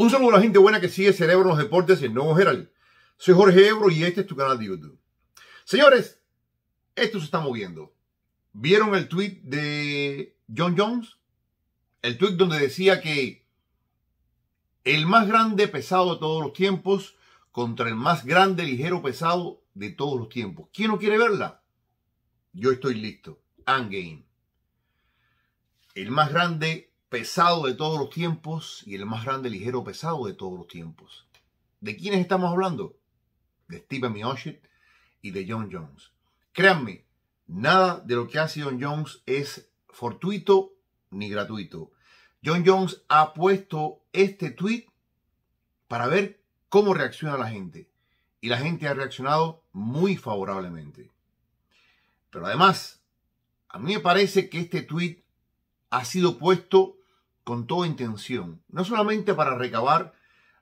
Un saludo a la gente buena que sigue Cerebro en los Deportes en Nuevo Herald. Soy Jorge Ebro y este es tu canal de YouTube. Señores, esto se está moviendo. ¿Vieron el tweet de John Jones? El tweet donde decía que el más grande pesado de todos los tiempos contra el más grande ligero pesado de todos los tiempos. ¿Quién no quiere verla? Yo estoy listo. Game. El más grande pesado de todos los tiempos y el más grande ligero pesado de todos los tiempos. ¿De quiénes estamos hablando? De Stephen Miocic y de John Jones. Créanme, nada de lo que hace John Jones es fortuito ni gratuito. John Jones ha puesto este tweet para ver cómo reacciona la gente. Y la gente ha reaccionado muy favorablemente. Pero además, a mí me parece que este tweet ha sido puesto con toda intención, no solamente para recabar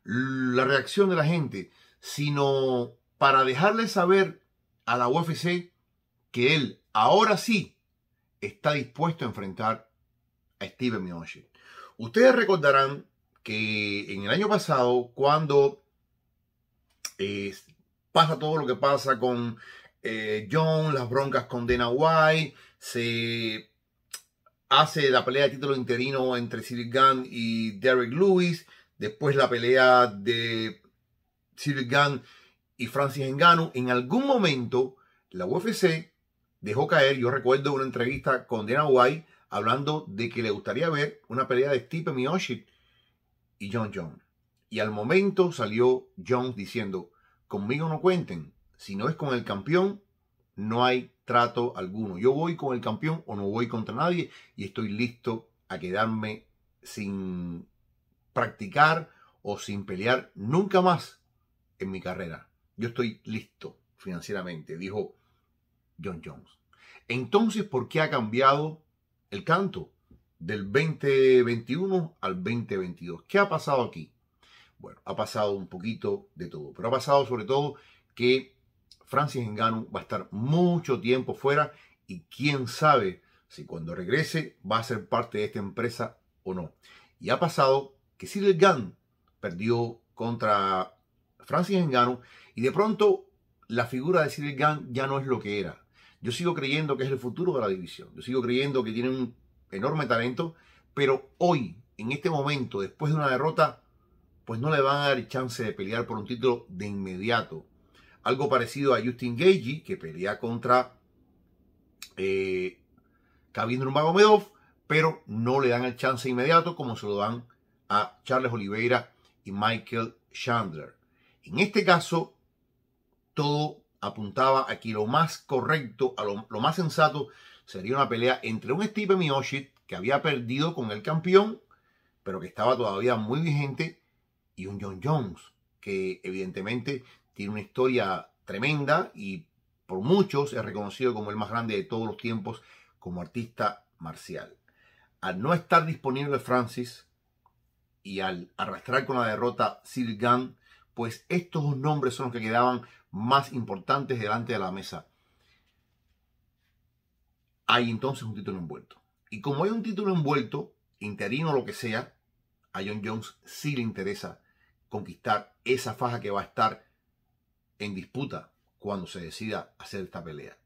la reacción de la gente, sino para dejarle saber a la UFC que él ahora sí está dispuesto a enfrentar a Steven Mioche. Ustedes recordarán que en el año pasado, cuando eh, pasa todo lo que pasa con eh, John, las broncas con Dana White, se hace la pelea de título interino entre Cyril Gunn y Derek Lewis, después la pelea de Cyril Gunn y Francis Engano, en algún momento la UFC dejó caer, yo recuerdo una entrevista con Dana White hablando de que le gustaría ver una pelea de Steve Miocic y John Jones. Y al momento salió Jones diciendo, conmigo no cuenten, si no es con el campeón, no hay trato alguno. Yo voy con el campeón o no voy contra nadie y estoy listo a quedarme sin practicar o sin pelear nunca más en mi carrera. Yo estoy listo financieramente, dijo John Jones. Entonces, ¿por qué ha cambiado el canto del 2021 al 2022? ¿Qué ha pasado aquí? Bueno, ha pasado un poquito de todo, pero ha pasado sobre todo que Francis Ngannou va a estar mucho tiempo fuera y quién sabe si cuando regrese va a ser parte de esta empresa o no. Y ha pasado que Cyril Gann perdió contra Francis Ngannou y de pronto la figura de Cyril Gann ya no es lo que era. Yo sigo creyendo que es el futuro de la división. Yo sigo creyendo que tiene un enorme talento, pero hoy, en este momento, después de una derrota, pues no le van a dar chance de pelear por un título de inmediato algo parecido a Justin Gagey, que pelea contra eh, Nurmagomedov, pero no le dan el chance inmediato como se lo dan a Charles Oliveira y Michael Chandler. En este caso, todo apuntaba a que lo más correcto, a lo, más sensato, sería una pelea entre un Steve Miocic que había perdido con el campeón, pero que estaba todavía muy vigente, y un John Jones, que evidentemente tiene una historia tremenda y por muchos es reconocido como el más grande de todos los tiempos como artista marcial. Al no estar disponible Francis y al arrastrar con la derrota Sir Gunn, pues estos dos nombres son los que quedaban más importantes delante de la mesa. Hay entonces un título envuelto. Y como hay un título envuelto, interino o lo que sea, a John Jones sí le interesa conquistar esa faja que va a estar en disputa cuando se decida hacer esta pelea.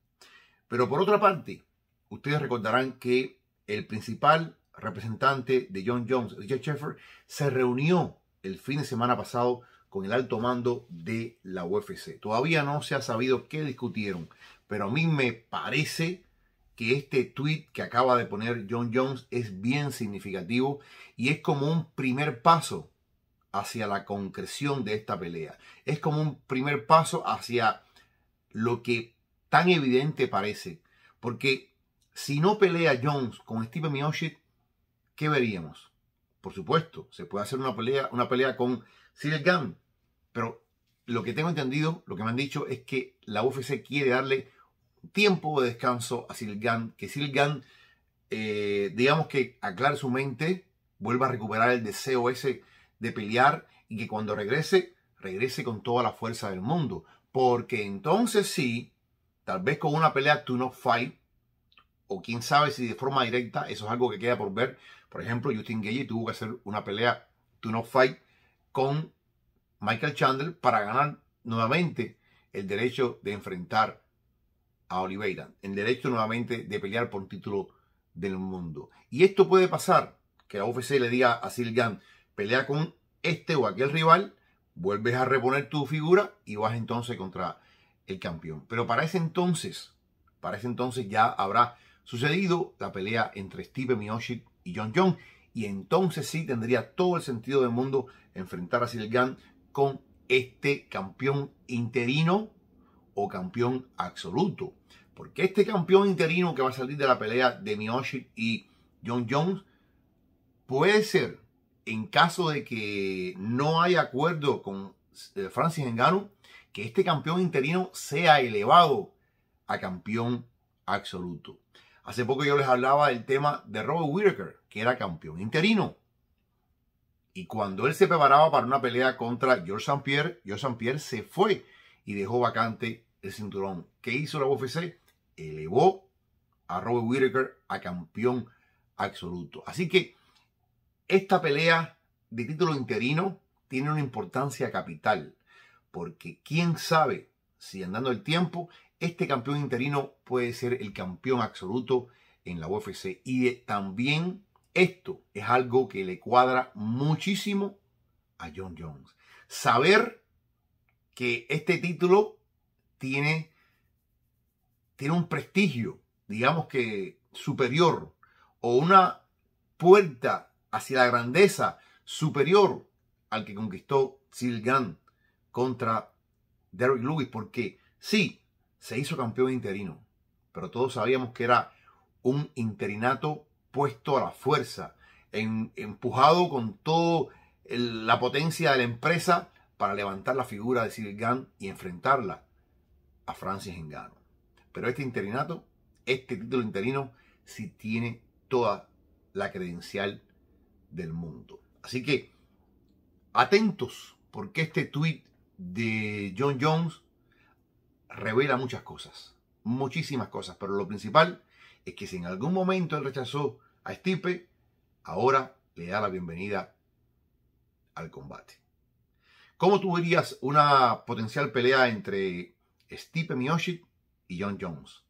Pero por otra parte, ustedes recordarán que el principal representante de John Jones, Richard Sheffer, se reunió el fin de semana pasado con el alto mando de la UFC. Todavía no se ha sabido qué discutieron, pero a mí me parece que este tweet que acaba de poner John Jones es bien significativo y es como un primer paso hacia la concreción de esta pelea. Es como un primer paso hacia lo que tan evidente parece. Porque si no pelea Jones con Steve Miocic, ¿qué veríamos? Por supuesto, se puede hacer una pelea, una pelea con Silgan, Pero lo que tengo entendido, lo que me han dicho es que la UFC quiere darle tiempo de descanso a Silgan Que Silgan eh, digamos que aclare su mente, vuelva a recuperar el deseo ese de pelear y que cuando regrese, regrese con toda la fuerza del mundo. Porque entonces sí, tal vez con una pelea to no fight, o quién sabe si de forma directa, eso es algo que queda por ver. Por ejemplo, Justin Gage tuvo que hacer una pelea to no fight con Michael Chandler para ganar nuevamente el derecho de enfrentar a Oliveira, el derecho nuevamente de pelear por título del mundo. Y esto puede pasar, que la UFC le diga a Silgan, pelea con este o aquel rival, vuelves a reponer tu figura y vas entonces contra el campeón. Pero para ese entonces, para ese entonces ya habrá sucedido la pelea entre Steve Miocic y John Jones Y entonces sí tendría todo el sentido del mundo enfrentar a Silgan con este campeón interino o campeón absoluto. Porque este campeón interino que va a salir de la pelea de Miocic y John Jones puede ser en caso de que no haya acuerdo con eh, Francis Ngannou, que este campeón interino sea elevado a campeón absoluto. Hace poco yo les hablaba del tema de Robert Whittaker, que era campeón interino. Y cuando él se preparaba para una pelea contra George St. Pierre, George St. Pierre se fue y dejó vacante el cinturón. ¿Qué hizo la UFC? Elevó a Robert Whittaker a campeón absoluto. Así que esta pelea de título interino tiene una importancia capital, porque quién sabe si andando el tiempo, este campeón interino puede ser el campeón absoluto en la UFC. Y también esto es algo que le cuadra muchísimo a John Jones. Saber que este título tiene, tiene un prestigio, digamos que superior, o una puerta hacia la grandeza superior al que conquistó Silgan contra Derrick Lewis, porque sí, se hizo campeón interino, pero todos sabíamos que era un interinato puesto a la fuerza, empujado con toda la potencia de la empresa para levantar la figura de Silgan y enfrentarla a Francis Engano. Pero este interinato, este título interino, sí tiene toda la credencial del mundo. Así que atentos, porque este tweet de John Jones revela muchas cosas, muchísimas cosas, pero lo principal es que si en algún momento él rechazó a Stipe, ahora le da la bienvenida al combate. ¿Cómo tú verías una potencial pelea entre Stipe Miocic y John Jones?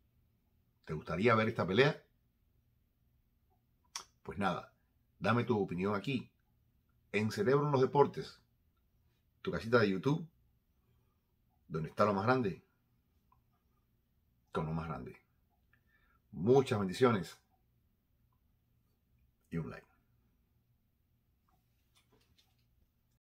¿Te gustaría ver esta pelea? Pues nada, Dame tu opinión aquí, en Cerebro en los Deportes, tu casita de YouTube, donde está lo más grande, con lo más grande. Muchas bendiciones y un like.